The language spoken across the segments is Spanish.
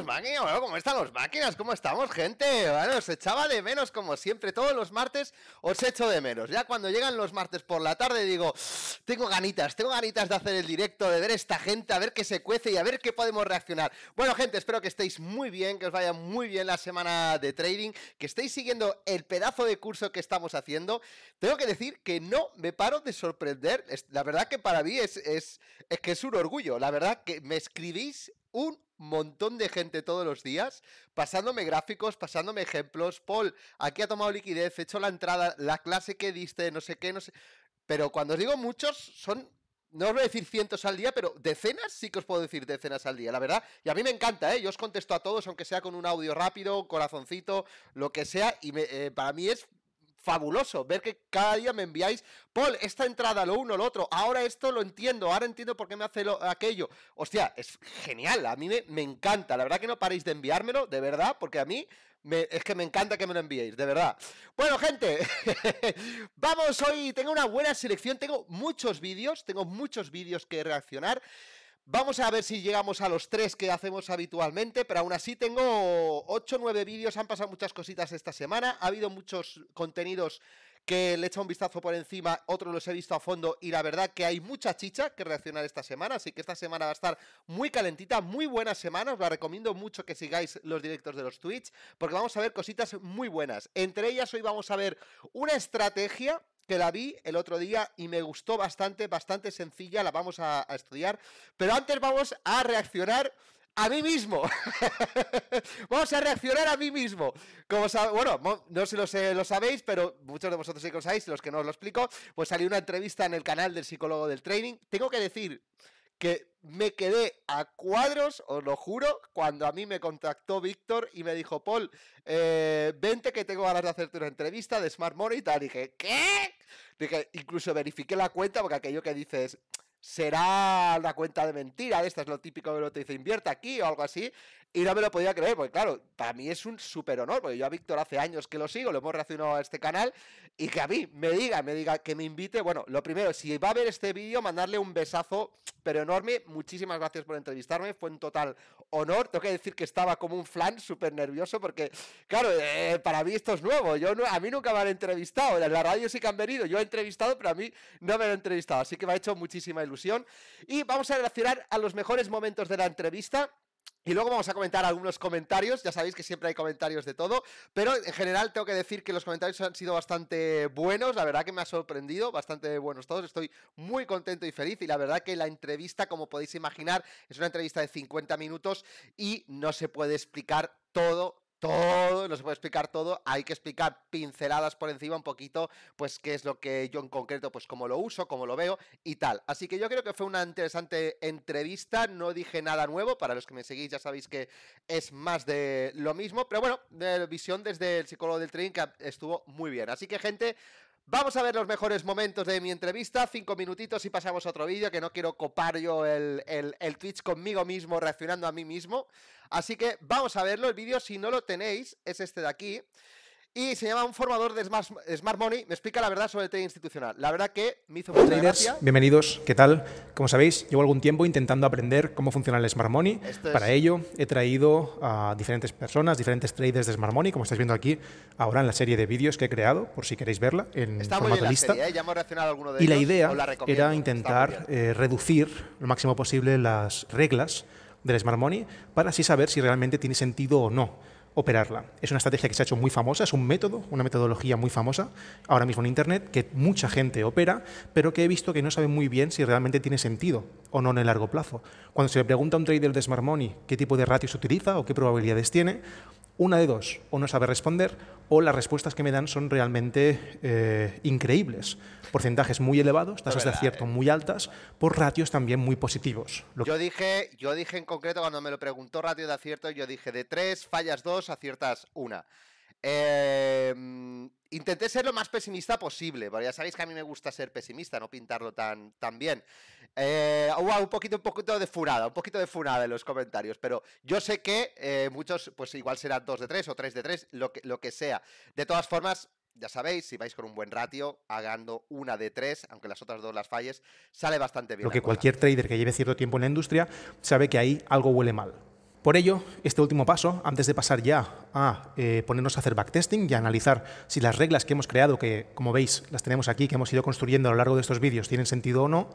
máquinas, ¿cómo están los máquinas? ¿Cómo estamos, gente? Bueno, os echaba de menos como siempre, todos los martes os echo de menos. Ya cuando llegan los martes por la tarde digo, tengo ganitas, tengo ganitas de hacer el directo, de ver a esta gente, a ver qué se cuece y a ver qué podemos reaccionar. Bueno, gente, espero que estéis muy bien, que os vaya muy bien la semana de trading, que estéis siguiendo el pedazo de curso que estamos haciendo. Tengo que decir que no me paro de sorprender, la verdad que para mí es, es, es que es un orgullo, la verdad que me escribís un montón de gente todos los días, pasándome gráficos, pasándome ejemplos. Paul, aquí ha tomado liquidez, he hecho la entrada, la clase que diste, no sé qué, no sé. Pero cuando os digo muchos, son no os voy a decir cientos al día, pero decenas sí que os puedo decir decenas al día, la verdad. Y a mí me encanta, ¿eh? Yo os contesto a todos, aunque sea con un audio rápido, corazoncito, lo que sea. Y eh, para mí es fabuloso ver que cada día me enviáis, Paul, esta entrada, lo uno, lo otro, ahora esto lo entiendo, ahora entiendo por qué me hace lo, aquello. Hostia, es genial, a mí me, encanta, la verdad que no paréis de enviármelo, de verdad, porque a mí me, es que me encanta que me lo enviéis, de verdad. Bueno, gente, vamos hoy, tengo una buena selección, tengo muchos vídeos, tengo muchos vídeos que reaccionar. Vamos a ver si llegamos a los tres que hacemos habitualmente, pero aún así tengo 8 o 9 vídeos, han pasado muchas cositas esta semana, ha habido muchos contenidos que le he echado un vistazo por encima, otros los he visto a fondo y la verdad que hay mucha chicha que reaccionar esta semana, así que esta semana va a estar muy calentita, muy buena semana, os la recomiendo mucho que sigáis los directos de los Twitch, porque vamos a ver cositas muy buenas. Entre ellas hoy vamos a ver una estrategia que la vi el otro día y me gustó bastante, bastante sencilla, la vamos a, estudiar. Pero antes vamos a reaccionar a mí mismo. Vamos a reaccionar a mí mismo. Como bueno, no sé si lo, lo sabéis, pero muchos de vosotros sí que lo sabéis, los que no os lo explico, pues salió una entrevista en el canal del psicólogo del training. Tengo que decir que me quedé a cuadros, os lo juro, cuando a mí me contactó Víctor y me dijo, Paul, eh, vente que tengo ganas de hacerte una entrevista de Smart Money y tal. Dije, ¿qué? Dije, incluso verifiqué la cuenta porque aquello que dices, será la cuenta de mentira, esta es lo típico de lo te dice invierte aquí o algo así. Y no me lo podía creer, porque claro, para mí es un súper honor, porque yo a Víctor hace años que lo sigo, lo hemos reaccionado a este canal, y que a mí me diga, me diga que me invite, bueno, lo primero, si va a ver este vídeo, mandarle un besazo, pero enorme, muchísimas gracias por entrevistarme, fue un total honor, tengo que decir que estaba como un flan, súper nervioso, porque claro, eh, para mí esto es nuevo, yo a mí nunca me han entrevistado, en la radio sí que han venido, yo he entrevistado, pero a mí no me han entrevistado, así que me ha hecho muchísima ilusión, y vamos a reaccionar a los mejores momentos de la entrevista, y luego vamos a comentar algunos comentarios, ya sabéis que siempre hay comentarios de todo, pero en general tengo que decir que los comentarios han sido bastante buenos, la verdad que me ha sorprendido, bastante buenos todos, estoy muy contento y feliz y la verdad que la entrevista, como podéis imaginar, es una entrevista de 50 minutos y no se puede explicar todo todo, no se puede explicar todo, hay que explicar pinceladas por encima un poquito, pues qué es lo que yo en concreto, pues cómo lo uso, cómo lo veo y tal. Así que yo creo que fue una interesante entrevista, no dije nada nuevo, para los que me seguís ya sabéis que es más de lo mismo, pero bueno, de visión desde el psicólogo del tren que estuvo muy bien. Así que gente, Vamos a ver los mejores momentos de mi entrevista, cinco minutitos y pasamos a otro vídeo, que no quiero copar yo el, el, el, Twitch conmigo mismo, reaccionando a mí mismo. Así que vamos a verlo, el vídeo si no lo tenéis es este de aquí. Y se llama Un formador de Smart, Money. Me explica la verdad sobre el trading institucional. La verdad que me hizo mucha Traders, Bienvenidos, ¿qué tal? Como sabéis, llevo algún tiempo intentando aprender cómo funciona el Smart Money. Para ello, he traído a diferentes personas, diferentes traders de Smart Money, como estáis viendo aquí ahora en la serie de vídeos que he creado, por si queréis verla en Está formato lista. serie, ¿eh? ya hemos reaccionado a alguno de y la idea era intentar eh, reducir lo máximo posible las reglas del Smart Money para así saber si realmente tiene sentido o no operarla. Es una estrategia que se ha hecho muy famosa, es un método, una metodología muy famosa ahora mismo en Internet, que mucha gente opera, pero que he visto que no sabe muy bien si realmente tiene sentido o no en el largo plazo. Cuando se le pregunta a un trader de Smart Money qué tipo de ratios utiliza o qué probabilidades tiene, una de dos, o no sabe responder, o las respuestas que me dan son realmente eh, increíbles. Porcentajes muy elevados, tasas de acierto eh. muy altas, por ratios también muy positivos. yo, dije, yo dije en concreto, cuando me lo preguntó ratio de acierto, yo dije de tres, fallas dos, aciertas una. Eh, Intenté ser lo más pesimista posible, porque ya sabéis que a mí me gusta ser pesimista, no pintarlo tan, tan bien. Eh, un poquito, un poquito de furada, un poquito de furada en los comentarios, pero yo sé que eh, muchos, pues igual serán 2 de 3 o 3 de 3, lo que, lo que sea. De todas formas, ya sabéis, si vais con un buen ratio, hagando una de 3, aunque las otras dos las falles, sale bastante bien. Lo que cualquier trader que lleve cierto tiempo en la industria sabe que ahí algo huele mal. Por ello, este último paso, antes de pasar ya a eh, ponernos a hacer backtesting y a analizar si las reglas que hemos creado, que como veis las tenemos aquí, que hemos ido construyendo a lo largo de estos vídeos, tienen sentido o no,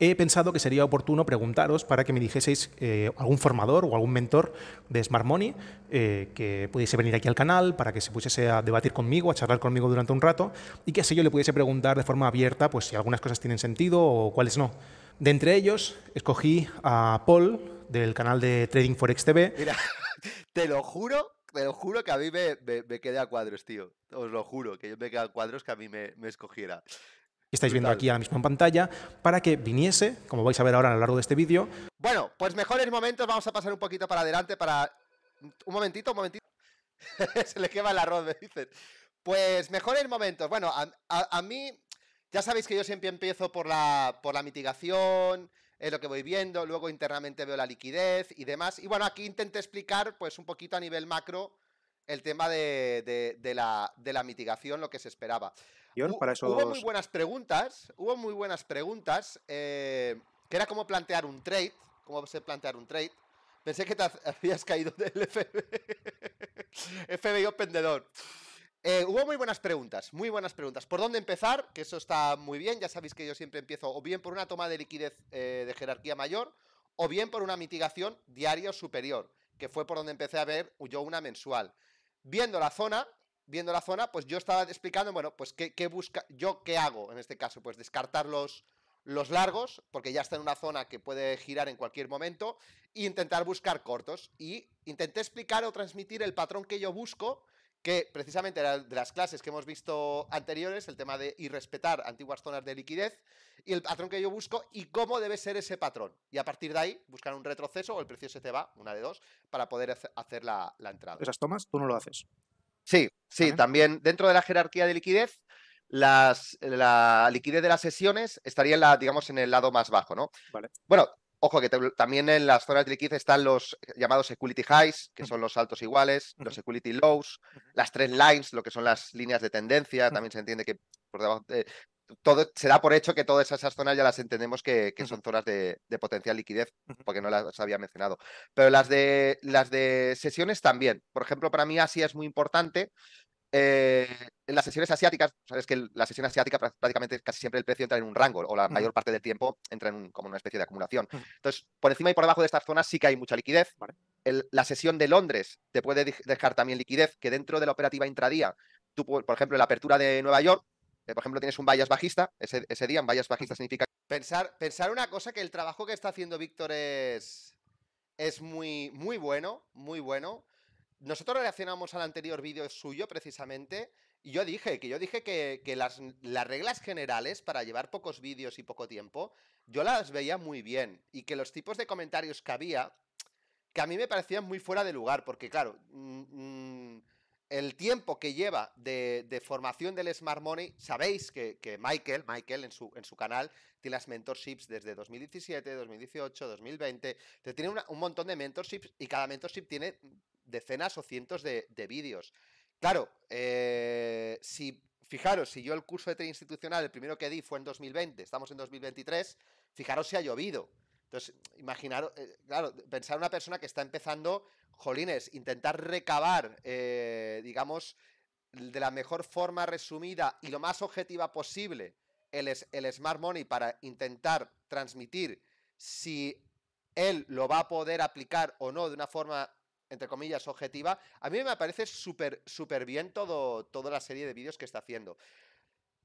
he pensado que sería oportuno preguntaros para que me dijeseis eh, algún formador o algún mentor de Smart Money eh, que pudiese venir aquí al canal para que se pusiese a debatir conmigo, a charlar conmigo durante un rato y que así yo le pudiese preguntar de forma abierta pues, si algunas cosas tienen sentido o cuáles no. De entre ellos, escogí a Paul, del canal de Trading Forex TV. Mira, te lo juro, te lo juro que a mí me, me, quedé a cuadros, tío. Os lo juro, que yo me quedé a cuadros que a mí me, me escogiera. Estáis viendo aquí ahora mismo en pantalla, para que viniese, como vais a ver ahora a lo largo de este vídeo. Bueno, pues mejores momentos, vamos a pasar un poquito para adelante para... Un momentito, un momentito. Se le quema el arroz, me dicen. Pues mejores momentos. Bueno, a, a, a mí ya sabéis que yo siempre empiezo por la, por la mitigación, es lo que voy viendo, luego internamente veo la liquidez y demás. Y bueno, aquí intenté explicar pues un poquito a nivel macro el tema de, la, mitigación, lo que se esperaba. para eso Hubo muy buenas preguntas, hubo muy buenas preguntas, eh, que era cómo plantear un trade, cómo se plantear un trade. Pensé que te habías caído del FBI. FBI vendedor. Eh, hubo muy buenas preguntas, muy buenas preguntas. ¿Por dónde empezar? Que eso está muy bien. Ya sabéis que yo siempre empiezo o bien por una toma de liquidez eh, de jerarquía mayor o bien por una mitigación diario superior, que fue por donde empecé a ver yo una mensual. Viendo la zona, viendo la zona, pues yo estaba explicando, bueno, pues qué, busca, yo qué hago en este caso, pues descartar los, los largos, porque ya está en una zona que puede girar en cualquier momento, e intentar buscar cortos. Y intenté explicar o transmitir el patrón que yo busco que precisamente de las clases que hemos visto anteriores, el tema de irrespetar antiguas zonas de liquidez y el patrón que yo busco y cómo debe ser ese patrón. Y a partir de ahí, buscar un retroceso o el precio se te va, una de dos, para poder hacer la, entrada. Esas tomas tú no lo haces. Sí, sí, también dentro de la jerarquía de liquidez, las, la liquidez de las sesiones estaría en la, digamos, en el lado más bajo, ¿no? Vale. Bueno, Ojo, que también en las zonas de liquidez están los llamados security highs, que son los altos iguales, los security lows, las trend lines, lo que son las líneas de tendencia, también se entiende que por debajo todo, se da por hecho que todas esas zonas ya las entendemos que, que son zonas de, potencial liquidez, porque no las había mencionado. Pero las de, las de sesiones también. Por ejemplo, para mí Asia es muy importante eh, en las sesiones asiáticas, sabes que la sesión asiática prácticamente casi siempre el precio entra en un rango o la mm. mayor parte del tiempo entra en como una especie de acumulación. Mm. Entonces, por encima y por debajo de estas zonas sí que hay mucha liquidez. la sesión de Londres te puede dejar también liquidez que dentro de la operativa intradía, tú, por ejemplo, en la apertura de Nueva York, eh, por ejemplo, tienes un vallas bajista, ese, día un vallas bajista significa... Pensar, pensar una cosa, que el trabajo que está haciendo Víctor es, es muy, muy bueno, muy bueno nosotros reaccionamos al anterior vídeo suyo precisamente y yo dije que yo dije que, las, reglas generales para llevar pocos vídeos y poco tiempo yo las veía muy bien y que los tipos de comentarios que había que a mí me parecían muy fuera de lugar porque claro mm, mm, el tiempo que lleva de, formación del Smart Money, sabéis que, Michael, Michael en su, en su, canal tiene las mentorships desde 2017, 2018, 2020, tiene un montón de mentorships y cada mentorship tiene decenas o cientos de, vídeos. Claro, eh, si fijaros, si yo el curso de tren institucional, el primero que di fue en 2020, estamos en 2023, fijaros si ha llovido. Entonces, imaginaros, eh, claro, pensar una persona que está empezando, jolines, intentar recabar, eh, digamos, de la mejor forma resumida y lo más objetiva posible el, el smart money para intentar transmitir si él lo va a poder aplicar o no de una forma entre comillas, objetiva, a mí me parece súper, súper bien todo, toda la serie de vídeos que está haciendo.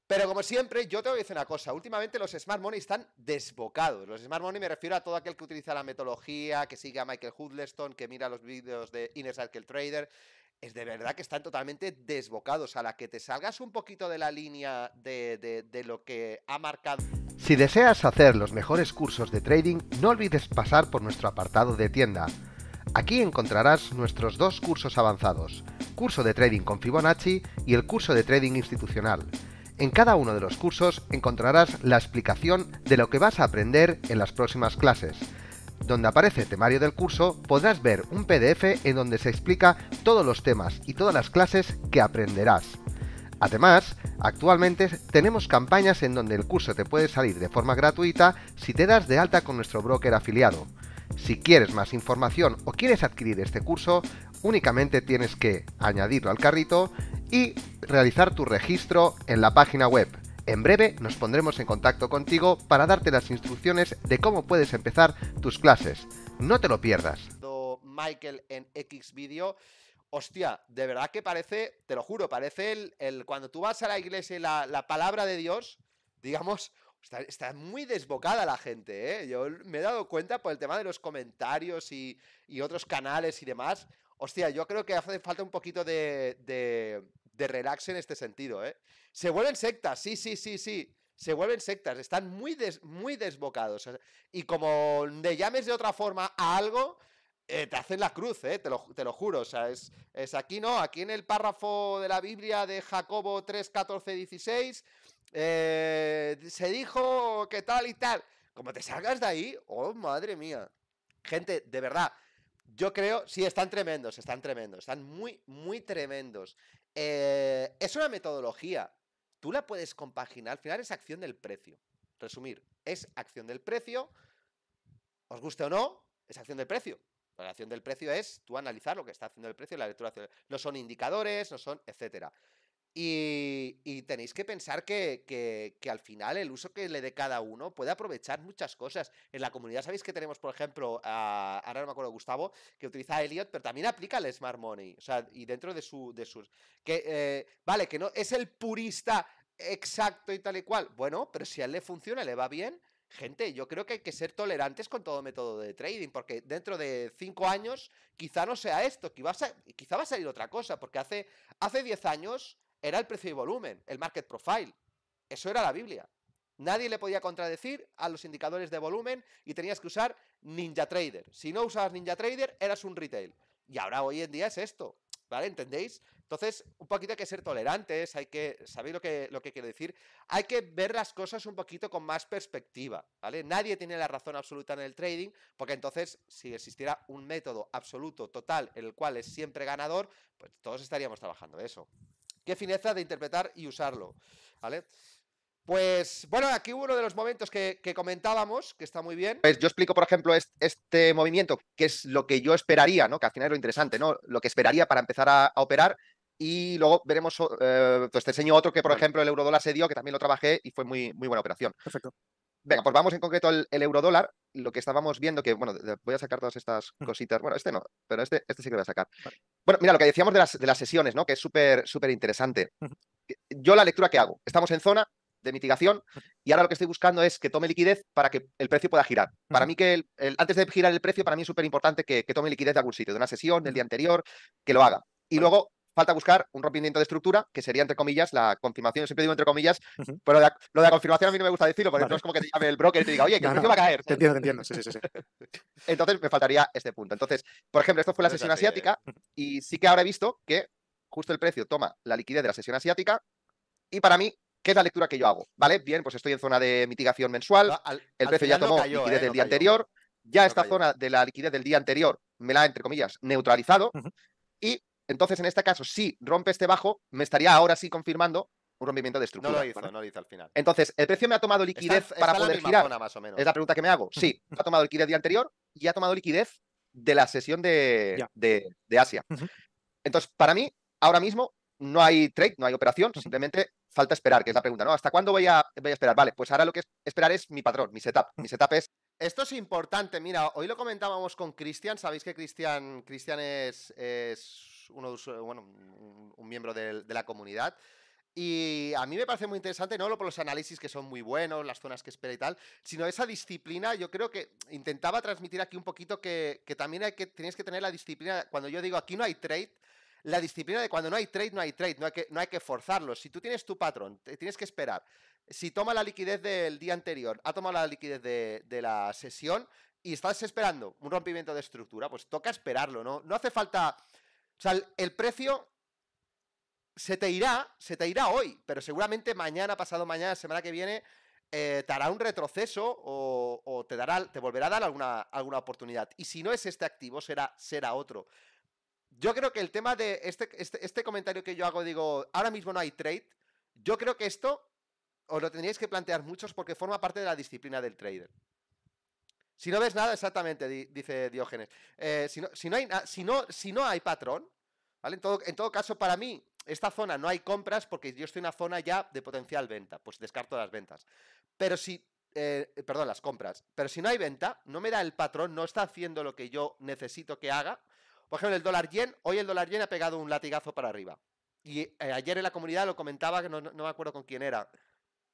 Pero como siempre, yo te voy a decir una cosa, últimamente los smart money están desbocados. Los smart money me refiero a todo aquel que utiliza la metodología, que sigue a Michael Hudleston, que mira los vídeos de Inner Circle Trader, es de verdad que están totalmente desbocados. A la que te salgas un poquito de la línea de, de, lo que ha marcado. Si deseas hacer los mejores cursos de trading, no olvides pasar por nuestro apartado de tienda. Aquí encontrarás nuestros dos cursos avanzados, curso de trading con Fibonacci y el curso de trading institucional. En cada uno de los cursos encontrarás la explicación de lo que vas a aprender en las próximas clases. Donde aparece temario del curso podrás ver un PDF en donde se explica todos los temas y todas las clases que aprenderás. Además, actualmente tenemos campañas en donde el curso te puede salir de forma gratuita si te das de alta con nuestro broker afiliado. Si quieres más información o quieres adquirir este curso, únicamente tienes que añadirlo al carrito y realizar tu registro en la página web. En breve nos pondremos en contacto contigo para darte las instrucciones de cómo puedes empezar tus clases. No te lo pierdas. Michael en X Hostia, de verdad que parece, te lo juro, parece el, el cuando tú vas a la iglesia y la, la palabra de Dios, digamos, Está, muy desbocada la gente, ¿eh? Yo me he dado cuenta por el tema de los comentarios y, otros canales y demás. Hostia, yo creo que hace falta un poquito de, relax en este sentido, ¿eh? Se vuelven sectas, sí, sí, sí, sí. Se vuelven sectas, están muy, muy desbocados. Y como le llames de otra forma a algo, eh, te hacen la cruz, eh, te, lo, juro. O sea, es, es, aquí no, aquí en el párrafo de la Biblia de Jacobo 3, 14, 16, eh, se dijo que tal y tal. Como te salgas de ahí, oh madre mía. Gente, de verdad, yo creo, sí, están tremendos, están tremendos, están muy, muy tremendos. Eh, es una metodología. Tú la puedes compaginar, al final es acción del precio. Resumir, es acción del precio, os guste o no, es acción del precio. La acción del precio es tú analizar lo que está haciendo el precio la lectura. No son indicadores, no son, etcétera. Y, tenéis que pensar que, al final el uso que le dé cada uno puede aprovechar muchas cosas. En la comunidad sabéis que tenemos, por ejemplo, ahora no me acuerdo Gustavo, que utiliza Elliot, pero también aplica el Smart Money. O sea, y dentro de, su, de sus... Que, eh, vale, que no es el purista exacto y tal y cual. Bueno, pero si a él le funciona, le va bien. Gente, yo creo que hay que ser tolerantes con todo método de trading, porque dentro de cinco años quizá no sea esto, quizá va a, quizá va a salir otra cosa, porque hace 10 años era el precio y volumen, el market profile. Eso era la Biblia. Nadie le podía contradecir a los indicadores de volumen y tenías que usar Ninja Trader. Si no usabas Ninja Trader, eras un retail. Y ahora hoy en día es esto. ¿Vale? ¿Entendéis? Entonces, un poquito hay que ser tolerantes, hay que, ¿sabéis lo que, lo que quiero decir? Hay que ver las cosas un poquito con más perspectiva, ¿vale? Nadie tiene la razón absoluta en el trading, porque entonces, si existiera un método absoluto, total, en el cual es siempre ganador, pues todos estaríamos trabajando eso qué fineza de interpretar y usarlo, ¿vale? Pues bueno, aquí uno de los momentos que, comentábamos, que está muy bien. Pues yo explico, por ejemplo, este, movimiento, que es lo que yo esperaría, ¿no? Que al final es lo interesante, ¿no? Lo que esperaría para empezar a, operar. Y luego veremos, eh, pues te este enseño otro que, por ejemplo, el eurodólar se dio, que también lo trabajé y fue muy, muy buena operación. Perfecto. Venga, pues vamos en concreto al el euro dólar. Lo que estábamos viendo, que bueno, voy a sacar todas estas cositas. Bueno, este no, pero este, este, sí que lo voy a sacar. Bueno, mira, lo que decíamos de las, sesiones, ¿no? Que es súper, súper interesante. Yo la lectura que hago, estamos en zona de mitigación y ahora lo que estoy buscando es que tome liquidez para que el precio pueda girar. Para mí que antes de girar el precio, para mí es súper importante que, que tome liquidez de algún sitio, de una sesión, del día anterior, que lo haga. Y luego falta buscar un rompimiento de estructura, que sería, entre comillas, la confirmación. Yo siempre digo entre comillas, pero lo de la confirmación a mí no me gusta decirlo, porque no es como que te llame el broker y te diga, oye, que el precio va a caer. entiendo, entiendo. Sí, sí, sí. Entonces me faltaría este punto. Entonces, por ejemplo, esto fue la sesión ¿eh? asiática y sí que ahora he visto que justo el precio toma la liquidez de la sesión asiática y para mí ¿Qué es la lectura que yo hago? ¿Vale? Bien, pues estoy en zona de mitigación mensual. el precio ya tomó la liquidez ¿eh? del día anterior. Ya esta zona de la liquidez del día anterior me la, entre comillas, neutralizado. Y entonces, en este caso, si rompe este bajo, me estaría ahora sí confirmando un rompimiento de estructura. No lo hizo, no lo hizo al final. Entonces, el precio me ha tomado liquidez para poder la girar. más o menos. Es la pregunta que me hago. Sí, ha tomado liquidez día anterior y ha tomado liquidez de la sesión de, Asia. Entonces, para mí, ahora mismo no hay trade, no hay operación, simplemente falta esperar, que es la pregunta, ¿Hasta cuándo voy a, voy a esperar? Vale, pues ahora lo que es esperar es mi patrón, mi setup. Mi setup es. Esto es importante, mira, hoy lo comentábamos con Cristian, sabéis que Cristian Cristian es eh, bueno, un, miembro de, la comunidad. Y a mí me parece muy interesante, no solo por los análisis que son muy buenos, las zonas que espera y tal, sino esa disciplina. Yo creo que intentaba transmitir aquí un poquito que, también hay que, tienes que tener la disciplina. Cuando yo digo aquí no hay trade, la disciplina de cuando no hay trade, no hay trade, no hay que, no hay que forzarlo. Si tú tienes tu patrón, tienes que esperar. Si toma la liquidez del día anterior, ha tomado la liquidez de, de la sesión y estás esperando un rompimiento de estructura, pues toca esperarlo, ¿no? No hace falta o sea, el precio se te irá, se te irá hoy, pero seguramente mañana, pasado mañana, semana que viene, eh, te hará un retroceso o, te, dará, te volverá a dar alguna, alguna oportunidad. Y si no es este activo, será, será otro. Yo creo que el tema de este, este, este comentario que yo hago, digo, ahora mismo no hay trade, yo creo que esto os lo tendríais que plantear muchos porque forma parte de la disciplina del trader. Si no ves nada, exactamente, dice Diógenes. Eh, si, no, si, no hay, si, no, si no hay patrón, ¿vale? En todo, caso, para mí, esta zona no hay compras porque yo estoy en una zona ya de potencial venta, pues descarto las ventas. Pero si, eh, perdón, las compras, pero si no hay venta, no me da el patrón, no está haciendo lo que yo necesito que haga. Por ejemplo, el dólar yen, hoy el dólar yen ha pegado un latigazo para arriba. Y eh, ayer en la comunidad lo comentaba, que no, no, me acuerdo con quién era,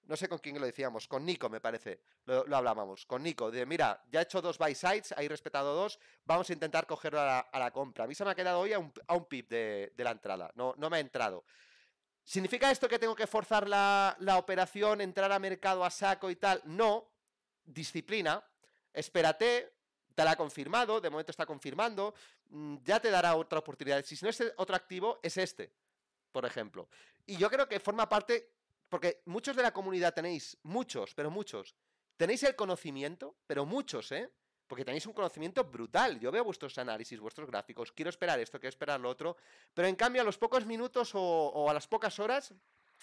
no sé con quién lo decíamos, con Nico me parece, lo, hablábamos, con Nico, de mira, ya he hecho dos buy sides, ahí respetado dos, vamos a intentar cogerlo a la, compra. A mí se me ha quedado hoy a un, a pip de, la entrada, no, no me ha entrado. ¿Significa esto que tengo que forzar la, la operación, entrar a mercado a saco y tal? No, disciplina, espérate, te la ha confirmado, de momento está confirmando, mm, ya te dará otra oportunidad. Si no es otro activo, es este, por ejemplo. Y yo creo que forma parte porque muchos de la comunidad tenéis, muchos, pero muchos, tenéis el conocimiento, pero muchos, ¿eh? Porque tenéis un conocimiento brutal. Yo veo vuestros análisis, vuestros gráficos, quiero esperar esto, quiero esperar lo otro, pero en cambio a los pocos minutos o, a las pocas horas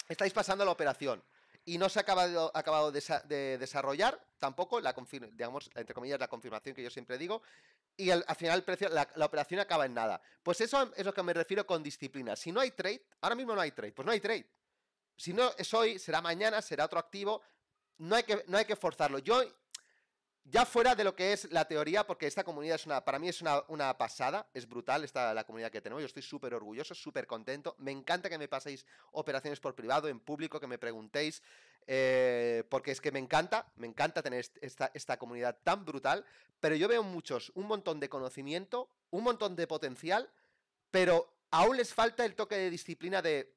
estáis pasando la operación y no se ha acabado, de, desarrollar tampoco la digamos, entre comillas, la confirmación que yo siempre digo. Y al final el precio, la, la, operación acaba en nada. Pues eso es lo que me refiero con disciplina. Si no hay trade, ahora mismo no hay trade, pues no hay trade si no es hoy, será mañana, será otro activo. No hay que, no hay que forzarlo. Yo, ya fuera de lo que es la teoría, porque esta comunidad es una, para mí es una, pasada, es brutal esta la comunidad que tenemos. Yo estoy súper orgulloso, súper contento. Me encanta que me paséis operaciones por privado, en público, que me preguntéis, eh, porque es que me encanta, me encanta tener esta, esta comunidad tan brutal. Pero yo veo muchos, un montón de conocimiento, un montón de potencial, pero aún les falta el toque de disciplina de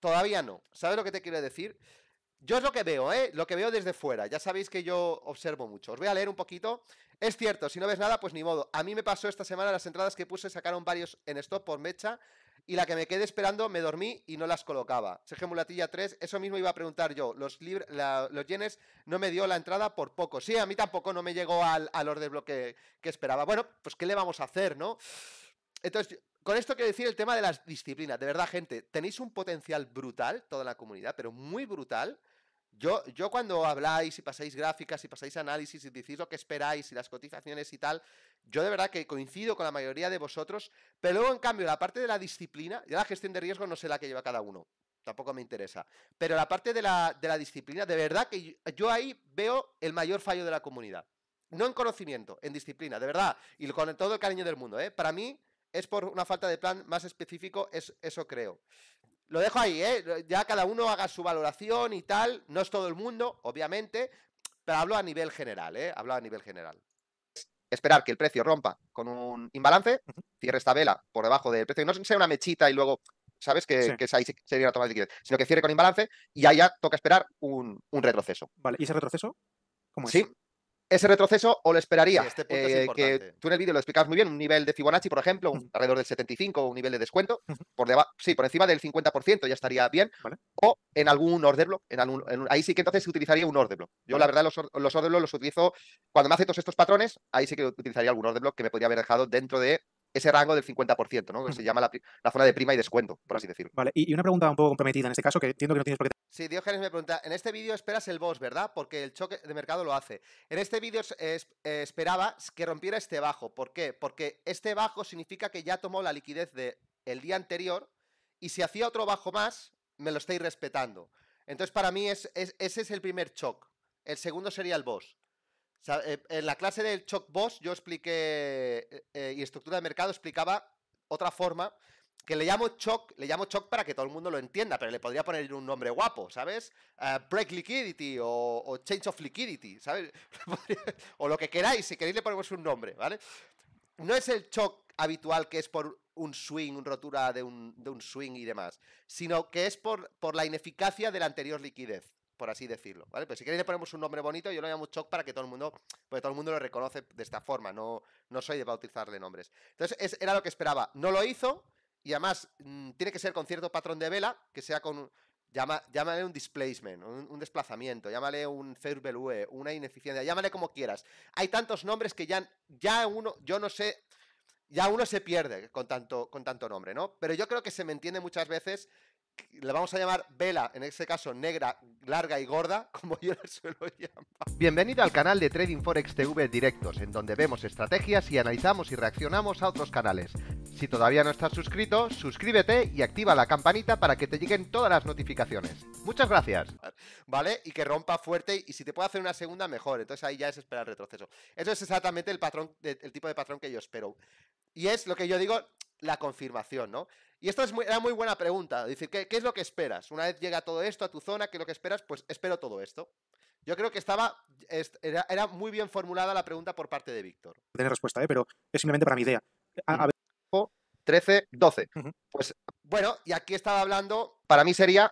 Todavía no. ¿Sabes lo que te quiero decir? Yo es lo que veo, ¿eh? Lo que veo desde fuera. Ya sabéis que yo observo mucho. Os voy a leer un poquito. Es cierto, si no ves nada, pues ni modo. A mí me pasó esta semana las entradas que puse, sacaron varios en stop por mecha. Y la que me quedé esperando, me dormí y no las colocaba. Sergio Mulatilla 3, eso mismo iba a preguntar yo. Los, los yenes no me dio la entrada por poco. Sí, a mí tampoco no me llegó al, orden de bloque que esperaba. Bueno, pues ¿qué le vamos a hacer, no? Entonces, con esto quiero decir el tema de las disciplinas. De verdad, gente, tenéis un potencial brutal, toda la comunidad, pero muy brutal. Yo, yo cuando habláis y pasáis gráficas y pasáis análisis y decís lo que esperáis y las cotizaciones y tal, yo de verdad que coincido con la mayoría de vosotros, pero luego en cambio la parte de la disciplina, y la gestión de riesgo no sé la que lleva cada uno, tampoco me interesa, pero la parte de la, disciplina, de verdad que yo, ahí veo el mayor fallo de la comunidad. No en conocimiento, en disciplina, de verdad, y con todo el cariño del mundo, ¿eh? Para mí, es por una falta de plan más específico, es, eso creo. Lo dejo ahí, ¿eh? Ya cada uno haga su valoración y tal. No es todo el mundo, obviamente, pero hablo a nivel general, ¿eh? Hablo a nivel general. Esperar que el precio rompa con un imbalance, cierre esta vela por debajo del precio, no sea una mechita y luego, ¿sabes? Que, que ahí sería una toma de liquidez, sino que cierre con imbalance y ahí ya toca esperar un, retroceso. Vale, ¿y ese retroceso? ¿Cómo es? Sí, ese retroceso o lo esperaría. Este eh, que tú en el vídeo lo explicabas muy bien, un nivel de Fibonacci, por ejemplo, un, alrededor del 75, un nivel de descuento, por sí, por encima del 50% ya estaría bien, o en algún order block, en algún, ahí sí que entonces se utilizaría un order block. Yo la verdad los, los order los utilizo, cuando me hace todos estos patrones, ahí sí que utilizaría algún order block que me podría haber dejado dentro de ese rango del 50%, ¿no? que se llama la, zona de prima y descuento, por así decirlo. Vale, y, y una pregunta un poco comprometida en este caso, que entiendo que no tienes por qué Sí, Diógenes me pregunta, en este vídeo esperas el boss, ¿verdad? Porque el choque de mercado lo hace. En este vídeo eh, esperaba que rompiera este bajo. ¿Por qué? Porque este bajo significa que ya tomó la liquidez del el día anterior y si hacía otro bajo más, me lo estáis respetando. Entonces, para mí, es, ese es el primer shock. El segundo sería el boss. Eh, en la clase del shock boss yo expliqué eh, y estructura de mercado explicaba otra forma que le llamo shock le llamo shock para que todo el mundo lo entienda, pero le podría poner un nombre guapo, ¿sabes? Eh, break Liquidity o, Change of Liquidity, ¿sabes? o lo que queráis, si queréis le ponemos un nombre, ¿vale? No es el shock habitual que es por un swing, una rotura de un, swing y demás, sino que es por, por la ineficacia de la anterior liquidez, por así decirlo, ¿vale? Pero pues si queréis le ponemos un nombre bonito, yo lo llamo shock para que todo el mundo, todo el mundo lo reconoce de esta forma, no, no soy de bautizarle nombres. Entonces, era lo que esperaba, no lo hizo y además, mm, tiene que ser con cierto patrón de vela, que sea con. llámale un displacement, un, desplazamiento, llámale un fair una ineficiencia, llámale como quieras. Hay tantos nombres que ya, ya uno, yo no sé, ya uno se pierde con tanto, con tanto nombre, ¿no? Pero yo creo que se me entiende muchas veces la vamos a llamar Vela, en este caso negra, larga y gorda, como yo se suelo llamo. Bienvenido al canal de Trading Forex TV Directos, en donde vemos estrategias y analizamos y reaccionamos a otros canales. Si todavía no estás suscrito, suscríbete y activa la campanita para que te lleguen todas las notificaciones. Muchas gracias. Vale, y que rompa fuerte y si te puede hacer una segunda, mejor. Entonces ahí ya es esperar retroceso. Eso es exactamente el patrón, el tipo de patrón que yo espero. Y es lo que yo digo, la confirmación, ¿no? Y esta es era muy buena pregunta. Decir, ¿qué, es lo que esperas? Una vez llega todo esto a tu zona, ¿qué es lo que esperas? Pues espero todo esto. Yo creo que estaba. Era, muy bien formulada la pregunta por parte de Víctor. tiene respuesta, ¿eh? pero es simplemente para mi idea. A, ver... 13, 12. Pues bueno, y aquí estaba hablando, para mí sería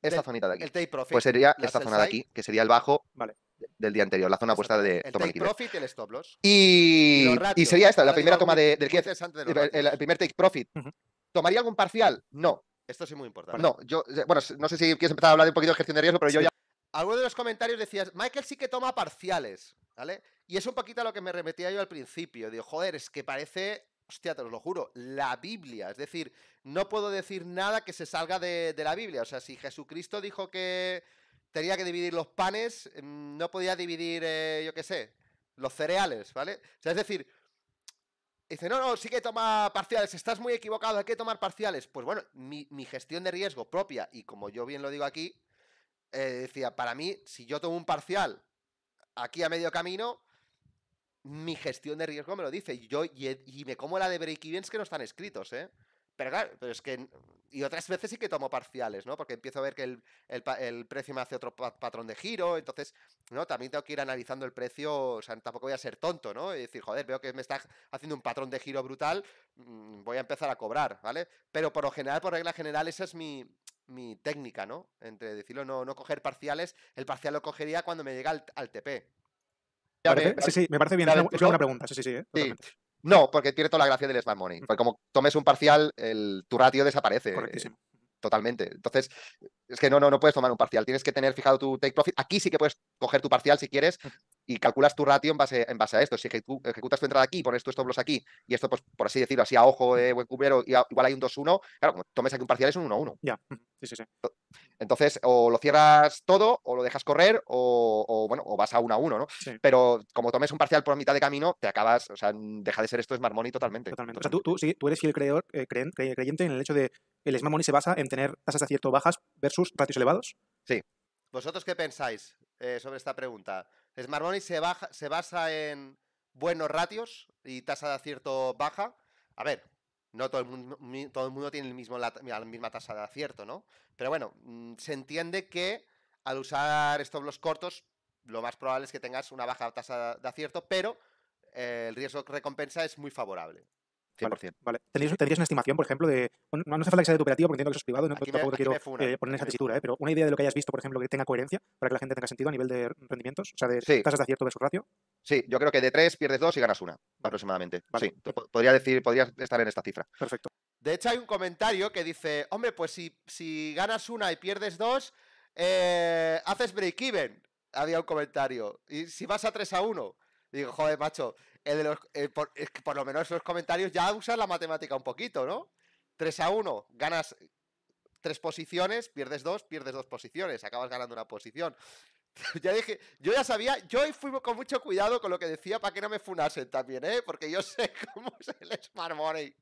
esta zona zonita de aquí. El take profit. Pues sería esta zona de aquí, que sería el bajo del día anterior, la zona puesta de el take profit y el stop loss. Y, sería esta, la, primera toma del, 15. el, primer take profit ¿Tomaría algún parcial? No. Esto sí es muy importante. No, yo, eh, bueno, no sé si quieres empezar a hablar de un poquito de gestión de riesgo, pero yo ya. Algunos de los comentarios decías, Michael sí que toma parciales, ¿vale? Y es un poquito a lo que me remetía yo al principio. Digo, joder, es que parece hostia, te lo juro, la Biblia. Es decir, no puedo decir nada que se salga de, la Biblia. O sea, si Jesucristo dijo que tenía que dividir los panes, mm, no podía dividir, eh, yo qué sé, los cereales, ¿vale? O sea, es decir, Dice, no, no, sí que toma parciales, estás muy equivocado, hay que tomar parciales. Pues bueno, mi, gestión de riesgo propia, y como yo bien lo digo aquí, eh, decía, para mí, si yo tomo un parcial aquí a medio camino, mi gestión de riesgo me lo dice. Y, yo, y, me como la de break-evens que no están escritos, ¿eh? Pero claro, pero es que y otras veces sí que tomo parciales, ¿no? Porque empiezo a ver que el, precio me hace otro patrón de giro, entonces, ¿no? También tengo que ir analizando el precio, o sea, tampoco voy a ser tonto, ¿no? Y decir, joder, veo que me está haciendo un patrón de giro brutal, mm, voy a empezar a cobrar, ¿vale? Pero por lo general, por regla general, esa es mi, mi técnica, ¿no? Entre decirlo, no, no coger parciales, el parcial lo cogería cuando me llega al, al TP. Sí, sí, me parece bien. Es una, pregunta. Sí, sí, sí. ¿eh? No, porque tiene toda la gracia del Smart Money. Porque como tomes un parcial, el, tu ratio desaparece. Eh, totalmente. Entonces, es que no, no, no puedes tomar un parcial. Tienes que tener fijado tu take profit. Aquí sí que puedes coger tu parcial si quieres, y calculas tu ratio en base, en base a esto. Si ejecutas tu entrada aquí, pones tu stop loss aquí, y esto, pues, por así decirlo, así a ojo de buen igual hay un 2-1, claro, tomes aquí un parcial es un 1-1. Ya, sí, sí, sí. Entonces, o lo cierras todo, o lo dejas correr, o, bueno, o vas a 1-1, ¿no? Pero como tomes un parcial por mitad de camino, te acabas, o sea, deja de ser esto Smart Money totalmente. Totalmente. O sea, tú, tú, sí, tú eres fiel creador, eh, creyente en el hecho de que el Smart Money se basa en tener tasas de acierto bajas versus ratios elevados. Sí. ¿Vosotros qué pensáis eh, sobre esta pregunta? Smart Money se, basa en buenos ratios y tasa de acierto baja. A ver, no todo el mundo, todo el mundo tiene la, misma tasa de acierto, ¿no? Pero bueno, mm, se entiende que al usar estos bloques cortos, lo más probable es que tengas una baja tasa de acierto, pero eh, el riesgo recompensa es muy favorable. 100%. ¿Tendrías una estimación, por ejemplo, de. No, no hace falta que sea de tu operativo, porque entiendo que eso es privado, no, tampoco te quiero eh, poner esa tesitura, ¿eh? pero una idea de lo que hayas visto, por ejemplo, que tenga coherencia para que la gente tenga sentido a nivel de rendimientos, o sea, de sí. tasas de acierto versus ratio. Sí, yo creo que de tres pierdes dos y ganas una, aproximadamente. Sí, podría decir, podría estar en esta cifra. Perfecto. De hecho, hay un comentario que dice: Hombre, pues si, ganas una y pierdes dos, eh, haces break-even. Había un comentario. Y si vas a 3 a 1. Digo, joder, macho, de los, eh, por, lo menos los comentarios ya usas la matemática un poquito, ¿no? 3 a 1, ganas tres posiciones, pierdes dos, pierdes dos posiciones, acabas ganando una posición. ya dije, yo ya sabía, yo fui con mucho cuidado con lo que decía para que no me funasen también, ¿eh? Porque yo sé cómo es el Smart Money.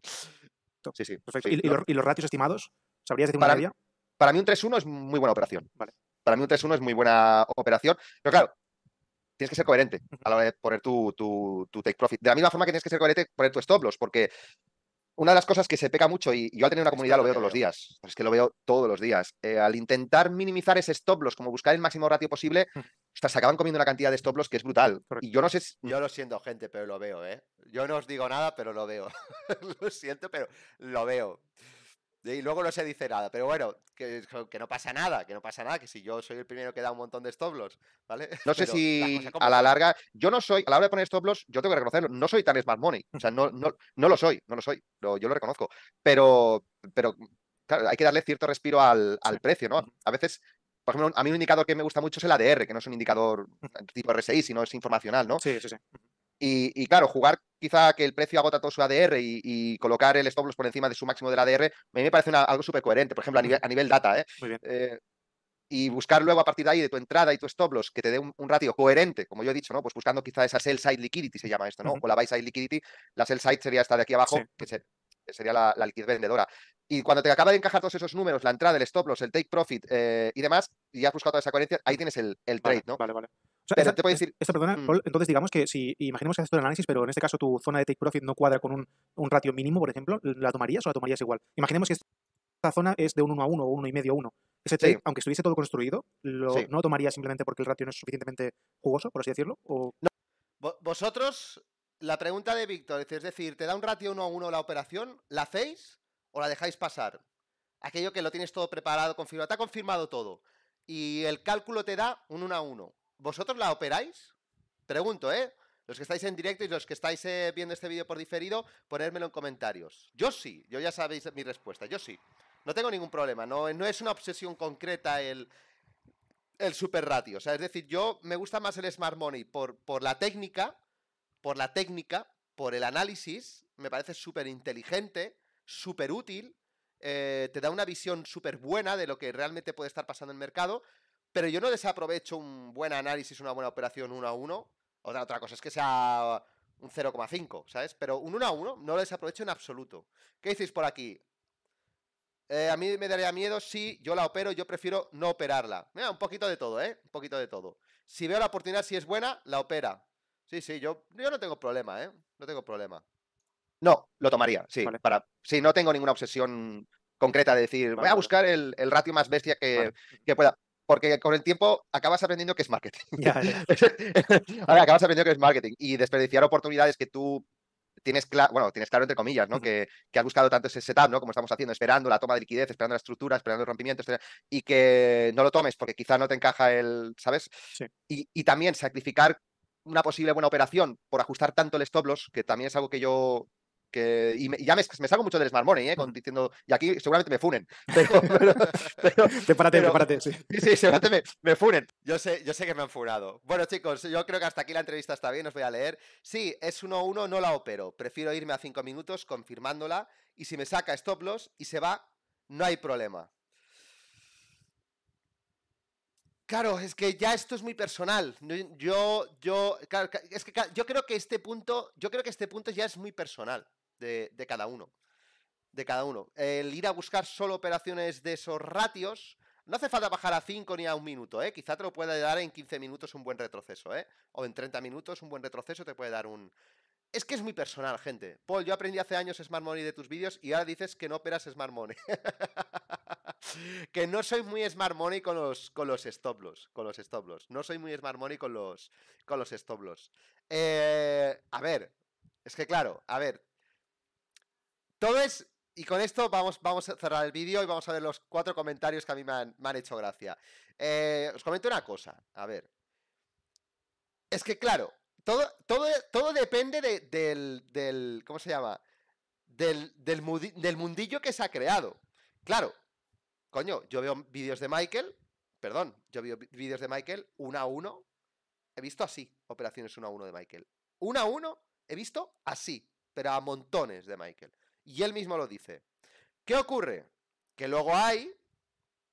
Sí, sí. Perfecto. ¿Y, los ratios estimados? ¿Sabrías decir una para, Para mí un 3-1 es muy buena operación. Vale. Para mí un 3-1 es muy buena operación. Pero claro, tienes que ser coherente a la hora de poner tu, take profit. De la misma forma que tienes que ser coherente poner tu stop loss, porque una de las cosas que se peca mucho, y yo al tener una comunidad lo veo todos los días, es que lo veo todos los días, eh, al intentar minimizar ese stop loss, como buscar el máximo ratio posible, hasta se acaban comiendo una cantidad de stop loss que es brutal. Y yo no sé... Yo lo siento, gente, pero lo veo, ¿eh? Yo no os digo nada, pero lo veo. lo siento, pero lo veo. Y luego no se dice nada, pero bueno, que, no pasa nada, que no pasa nada, que si yo soy el primero que da un montón de stop loss, ¿vale? No sé si a la larga, yo no soy, a la hora de poner stop loss, yo tengo que reconocerlo, no soy tan smart money, o sea, no, no, no lo soy, no lo soy, yo lo reconozco, pero, pero hay que darle cierto respiro al, al precio, ¿no? A veces por ejemplo, a mí un indicador que me gusta mucho es el ADR, que no es un indicador tipo RSI, sino es informacional, ¿no? Sí, sí, sí. Y, y claro, jugar quizá que el precio agota todo su ADR y, colocar el stop loss por encima de su máximo del ADR, a mí me parece algo súper coherente, por ejemplo, a nivel, data. ¿eh? ¿eh? y buscar luego a partir de ahí de tu entrada y tu stop loss que te dé un, ratio coherente, como yo he dicho, ¿no? Pues buscando quizá esa sell side liquidity, se llama esto, ¿no? O la buy side liquidity, la sell side sería esta de aquí abajo, que, sería la, la liquidez vendedora. Y cuando te acaba de encajar todos esos números, la entrada, el stop loss, el take profit eh, y demás, y has buscado toda esa coherencia, ahí tienes el, trade, ¿no? Vale, vale entonces digamos que si imaginemos que haces todo el análisis, pero en este caso tu zona de take profit no cuadra con un, ratio mínimo, por ejemplo, ¿la tomarías o la tomarías igual? Imaginemos que esta zona es de un 1 a 1 o 1,5 a 1. Ese trade, aunque estuviese todo construido, lo, ¿no lo tomarías simplemente porque el ratio no es suficientemente jugoso, por así decirlo? Vosotros, la pregunta de Víctor, es decir, ¿te da un ratio 1 a 1 la operación? ¿La hacéis o la dejáis pasar? Aquello que lo tienes todo preparado, confirmado, te ha confirmado todo. Y el cálculo te da un 1 a 1. ¿Vosotros la operáis? Pregunto, ¿eh? Los que estáis en directo y los que estáis eh, viendo este vídeo por diferido, ponérmelo en comentarios. Yo sí, yo ya sabéis mi respuesta, yo sí. No tengo ningún problema, no, es una obsesión concreta el, super ratio. sea, es decir, yo me gusta más el Smart Money por, por la técnica, por la técnica, por el análisis, me parece súper inteligente, súper útil, eh, te da una visión súper buena de lo que realmente puede estar pasando en el mercado, pero yo no desaprovecho un buen análisis, una buena operación uno a 1. Otra, otra cosa es que sea un 0,5, ¿sabes? Pero un 1 a 1 no lo desaprovecho en absoluto. ¿Qué decís por aquí? Eh, a mí me daría miedo si yo la opero, yo prefiero no operarla. Mira, un poquito de todo, ¿eh? Un poquito de todo. Si veo la oportunidad, si es buena, la opera. Sí, sí, yo, yo no tengo problema, ¿eh? No tengo problema. No, lo tomaría, sí. Para, si no tengo ninguna obsesión concreta de decir, voy a buscar el, ratio más bestia que pueda porque con el tiempo acabas aprendiendo que es marketing. acabas aprendiendo que es marketing y desperdiciar oportunidades que tú tienes claro, bueno, tienes claro entre comillas, ¿no? que, que, has buscado tanto ese setup, ¿no? Como estamos haciendo, esperando la toma de liquidez, esperando la estructura, esperando el rompimiento, y que no lo tomes porque quizá no te encaja el, ¿sabes? Y, y también sacrificar una posible buena operación por ajustar tanto el stop loss, que también es algo que yo y, ya me, saco mucho del Smart Money, ¿eh? y aquí seguramente me funen. Pero, sí. Sí, me, funen. Yo sé, yo sé que me han furado Bueno, chicos, yo creo que hasta aquí la entrevista está bien, os voy a leer. Sí, es 1-1, no la opero. Prefiero irme a 5 minutos confirmándola y si me saca stop loss y se va, no hay problema. Claro, es que ya esto es muy personal. Yo, yo, es que yo creo que este punto, yo creo que este punto ya es muy personal de, cada uno. De cada uno. El ir a buscar solo operaciones de esos ratios. No hace falta bajar a 5 ni a un minuto, ¿eh? Quizá te lo pueda dar en 15 minutos un buen retroceso, ¿eh? O en 30 minutos un buen retroceso te puede dar un, es que es muy personal, gente. Paul, yo aprendí hace años Smart Money de tus vídeos y ahora dices que no operas Smart Money. que no soy muy Smart Money con los, con los stop loss. Con los stop loss. No soy muy Smart Money con los, con los stop loss. Eh, a ver, es que claro, a ver. Todo es... Y con esto vamos, vamos a cerrar el vídeo y vamos a ver los cuatro comentarios que a mí me han, hecho gracia. Eh, os comento una cosa, a ver. Es que claro, todo, todo, depende del, ¿Cómo se llama? Del, del, mundillo que se ha creado. Claro, coño, yo veo vídeos de Michael, perdón, yo veo vídeos de Michael uno a uno. He visto así operaciones uno a uno de Michael. Uno a uno he visto así, pero a montones de Michael. Y él mismo lo dice. ¿Qué ocurre? Que luego hay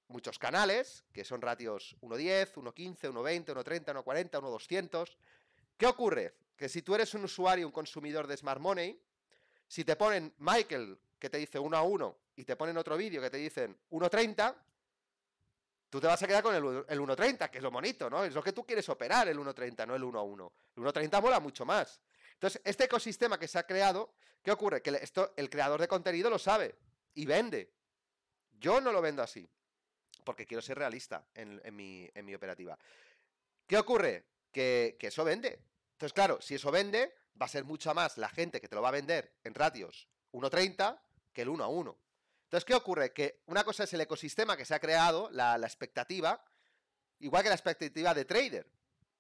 muchos canales, que son ratios 1.10, 1.15, 1.20, 1.30, 1.40, 1.200, ¿Qué ocurre? Que si tú eres un usuario, un consumidor de Smart Money, si te ponen Michael, que te dice 1 a 1, y te ponen otro vídeo que te dicen 1.30, tú te vas a quedar con el, 1.30, que es lo bonito, ¿no? Es lo que tú quieres operar, el 1.30, no el 1 a 1. El 1.30 mola mucho más. Entonces, este ecosistema que se ha creado, ¿qué ocurre? Que esto, el creador de contenido lo sabe y vende. Yo no lo vendo así, porque quiero ser realista en, mi, operativa. ¿Qué ocurre? que eso vende. Entonces, claro, si eso vende, va a ser mucha más la gente que te lo va a vender en ratios 1.30 que el 1 a 1. Entonces, ¿qué ocurre? Que una cosa es el ecosistema que se ha creado, la, expectativa, igual que la expectativa de trader.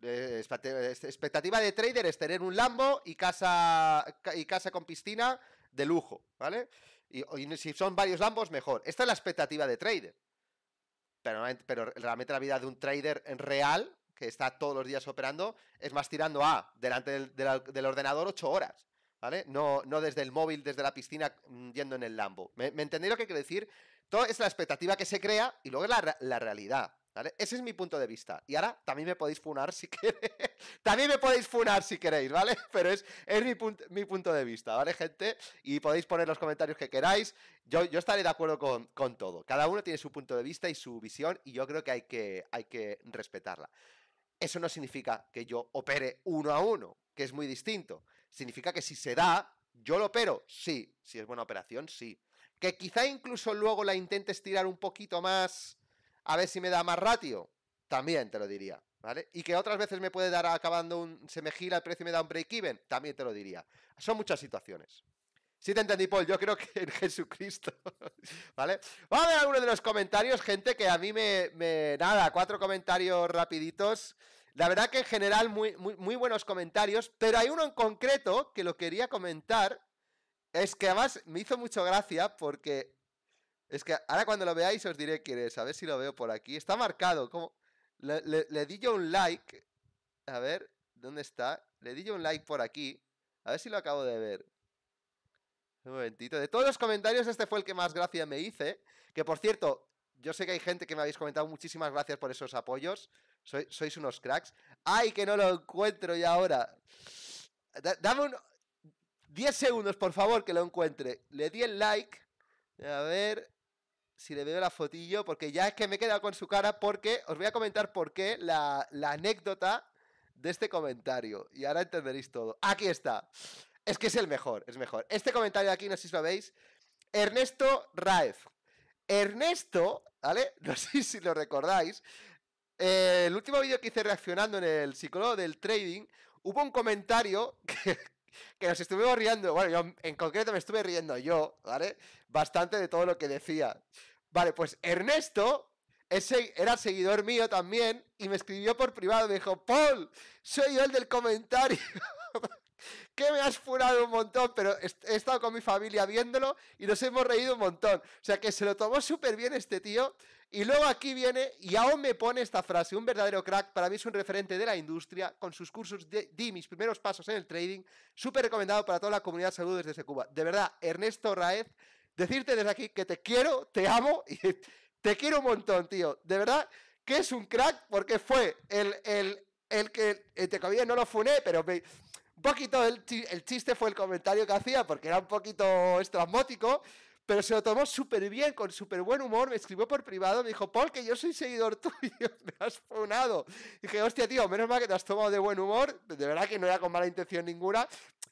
Eh, expectativa de trader es tener un Lambo y casa, con piscina de lujo, ¿vale? Y, si son varios Lambos, mejor. Esta es la expectativa de trader. Pero, pero realmente la vida de un trader en real está todos los días operando, es más tirando a delante del, ordenador ocho horas. ¿Vale? No, no desde el móvil, desde la piscina, mm, yendo en el Lambo. ¿Me, entendéis lo que quiero decir? Todo es la expectativa que se crea y luego es la, la realidad. ¿Vale? Ese es mi punto de vista. Y ahora también me podéis funar si queréis. también me podéis funar si queréis, ¿vale? Pero es, es mi, mi, punto de vista, ¿vale, gente? Y podéis poner los comentarios que queráis. Yo, yo estaré de acuerdo con, con, todo. Cada uno tiene su punto de vista y su visión y yo creo que hay que, hay que respetarla eso no significa que yo opere uno a uno, que es muy distinto. Significa que si se da, yo lo opero, sí. Si es buena operación, sí. Que quizá incluso luego la intentes tirar un poquito más, a ver si me da más ratio, también te lo diría. ¿Vale? Y que otras veces me puede dar acabando un. Se me gira el precio y me da un break-even, también te lo diría. Son muchas situaciones. Si sí te entendí, Paul, yo creo que en Jesucristo. ¿Vale? Vamos a ver algunos de los comentarios, gente, que a mí me. me nada, cuatro comentarios rapiditos. La verdad que en general muy, buenos comentarios, pero hay uno en concreto que lo quería comentar. Es que además me hizo mucho gracia porque es que ahora cuando lo veáis os diré quién es. A ver si lo veo por aquí. Está marcado. Como... Le, le, di yo un like. A ver, ¿dónde está? Le di yo un like por aquí. A ver si lo acabo de ver. Un momentito. De todos los comentarios, este fue el que más gracia me hice. Que por cierto, yo sé que hay gente que me habéis comentado. Muchísimas gracias por esos apoyos. sois unos cracks. ¡Ay, que no lo encuentro ya ahora! dame un. 10 segundos, por favor, que lo encuentre. Le di el like. A ver si le veo la fotillo, porque ya es que me he quedado con su cara, porque os voy a comentar por qué la, anécdota de este comentario. Y ahora entenderéis todo. Aquí está. Es que es el mejor, es mejor. Este comentario de aquí, no sé si lo veis. Ernesto Raef. Ernesto ¿Vale? No sé si lo recordáis. Eh, el último vídeo que hice reaccionando en el psicólogo del trading, hubo un comentario que, nos estuvimos riendo. Bueno, yo en concreto me estuve riendo yo, ¿vale? Bastante de todo lo que decía. Vale, pues Ernesto ese era seguidor mío también y me escribió por privado. Me dijo, Paul, soy yo el del comentario. que me has furado un montón, pero he estado con mi familia viéndolo y nos hemos reído un montón. O sea que se lo tomó súper bien este tío. Y luego aquí viene y aún me pone esta frase, un verdadero crack, para mí es un referente de la industria, con sus cursos de, di mis primeros pasos en el trading, súper recomendado para toda la comunidad de salud desde Cuba. De verdad, Ernesto Raez, decirte desde aquí que te quiero, te amo y te quiero un montón, tío. De verdad que es un crack porque fue el, el, el que, te comillas, no lo funé, pero un poquito el, chiste fue el comentario que hacía porque era un poquito estrambótico pero se lo tomó súper bien, con súper buen humor, me escribió por privado, me dijo, Paul, que yo soy seguidor tuyo, me has funado. Y dije, hostia, tío, menos mal que te has tomado de buen humor, de verdad que no era con mala intención ninguna,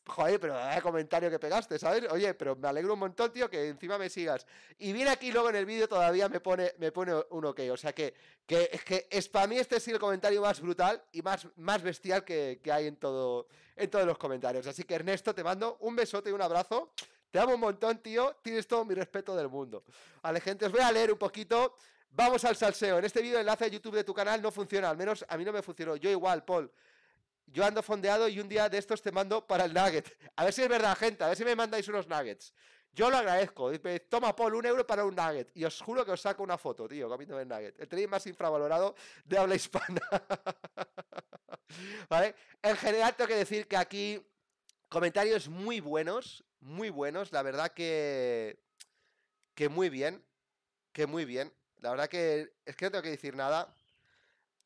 joder, pero el comentario que pegaste, ¿sabes? Oye, pero me alegro un montón, tío, que encima me sigas. Y viene aquí luego en el vídeo todavía me pone, me pone un ok. O sea que, que es que es, para mí este es el comentario más brutal y más, más bestial que, que, hay en todo, en todos los comentarios. Así que Ernesto, te mando un besote y un abrazo. Te amo un montón, tío. Tienes todo mi respeto del mundo. Vale, gente, os voy a leer un poquito. Vamos al salseo. En este vídeo el enlace de YouTube de tu canal no funciona. Al menos a mí no me funcionó. Yo igual, Paul. Yo ando fondeado y un día de estos te mando para el nugget. A ver si es verdad, gente. A ver si me mandáis unos nuggets. Yo lo agradezco. Toma, Paul, un euro para un nugget. Y os juro que os saco una foto, tío, comiendo el nugget. El trade más infravalorado de habla hispana. ¿Vale? En general, tengo que decir que aquí comentarios muy buenos muy buenos, la verdad que. que muy bien. Que muy bien. La verdad que. Es que no tengo que decir nada.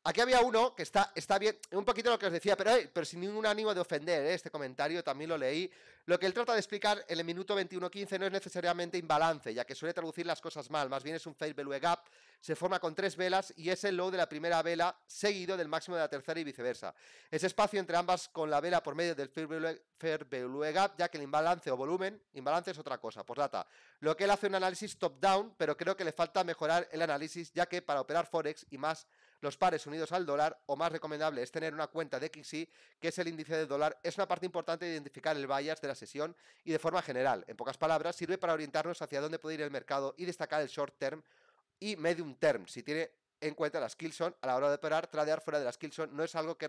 Aquí había uno que está, está bien, un poquito lo que os decía, pero, eh, pero sin ningún ánimo de ofender, eh, este comentario también lo leí. Lo que él trata de explicar en el minuto 21.15 no es necesariamente imbalance, ya que suele traducir las cosas mal, más bien es un fair value gap, se forma con tres velas y es el low de la primera vela seguido del máximo de la tercera y viceversa. Ese espacio entre ambas con la vela por medio del fair value, gap, ya que el imbalance o volumen, imbalance es otra cosa, Por data. Lo que él hace un análisis top-down, pero creo que le falta mejorar el análisis, ya que para operar Forex y más los pares unidos al dólar, o más recomendable es tener una cuenta de XY, que es el índice de dólar, es una parte importante de identificar el bias de la sesión y de forma general. En pocas palabras, sirve para orientarnos hacia dónde puede ir el mercado y destacar el short term y medium term, si tiene en cuenta las skillson, a la hora de operar, tradear fuera de las Killson no es algo que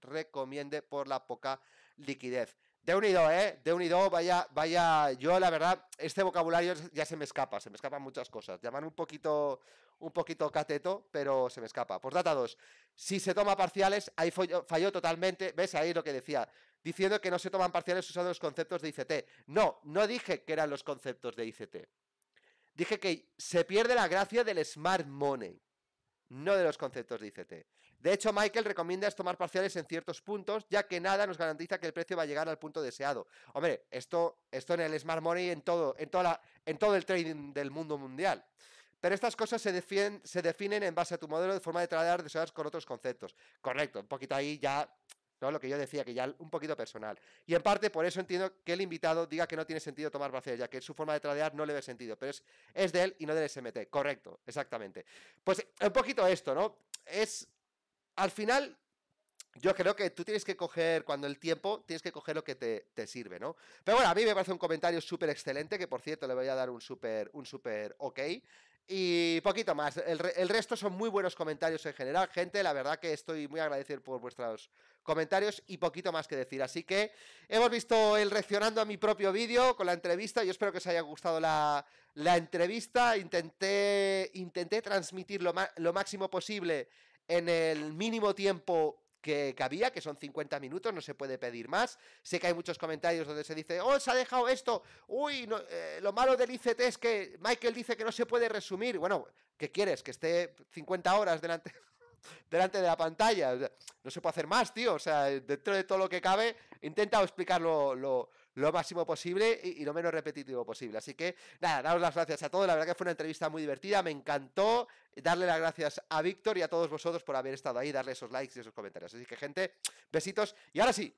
recomiende por la poca liquidez. De unido, ¿eh? De unido, vaya, vaya, yo la verdad, este vocabulario ya se me escapa, se me escapan muchas cosas. Llaman un poquito, un poquito cateto, pero se me escapa. Por data 2. Si se toma parciales, ahí falló, falló, totalmente, ves ahí lo que decía, diciendo que no se toman parciales usando los conceptos de ICT. No, no dije que eran los conceptos de ICT. Dije que se pierde la gracia del smart money, no de los conceptos de ICT. De hecho, Michael recomienda tomar parciales en ciertos puntos, ya que nada nos garantiza que el precio va a llegar al punto deseado. Hombre, esto, esto en el Smart Money, en todo, en, toda en todo el trading del mundo mundial. Pero estas cosas se, definen, se definen en base a tu modelo de forma de tradear deseadas con otros conceptos. Correcto, un poquito ahí ya todo Lo que yo decía, que ya un poquito personal. Y en parte por eso entiendo que el invitado diga que no tiene sentido tomar parciales, ya que su forma de tradear no le ve sentido, pero es, es de él y no del SMT. Correcto, exactamente. Pues un poquito esto, ¿no? Es al final, yo creo que tú tienes que coger, cuando el tiempo, tienes que coger lo que te, sirve, ¿no? Pero bueno, a mí me parece un comentario súper excelente, que por cierto le voy a dar un súper un súper ok. Y poquito más. El, resto son muy buenos comentarios en general, gente. La verdad que estoy muy agradecido por vuestros comentarios y poquito más que decir. Así que hemos visto el reaccionando a mi propio vídeo con la entrevista. Yo espero que os haya gustado la, entrevista. Intenté, intenté transmitir lo máximo posible en el mínimo tiempo que, cabía, que son 50 minutos, no se puede pedir más. Sé que hay muchos comentarios donde se dice, oh, se ha dejado esto, uy, eh, lo malo del ICT es que Michael dice que no se puede resumir. Bueno, ¿qué quieres? Que esté 50 horas delante, delante de la pantalla. No se puede hacer más, tío. O sea, dentro de todo lo que cabe, intenta explicarlo lo, lo máximo posible y, lo menos repetitivo posible. Así que nada, daros las gracias a todos. La verdad que fue una entrevista muy divertida, me encantó. Darle las gracias a Víctor y a todos vosotros por haber estado ahí, darle esos likes y esos comentarios. Así que, gente, besitos. Y ahora sí,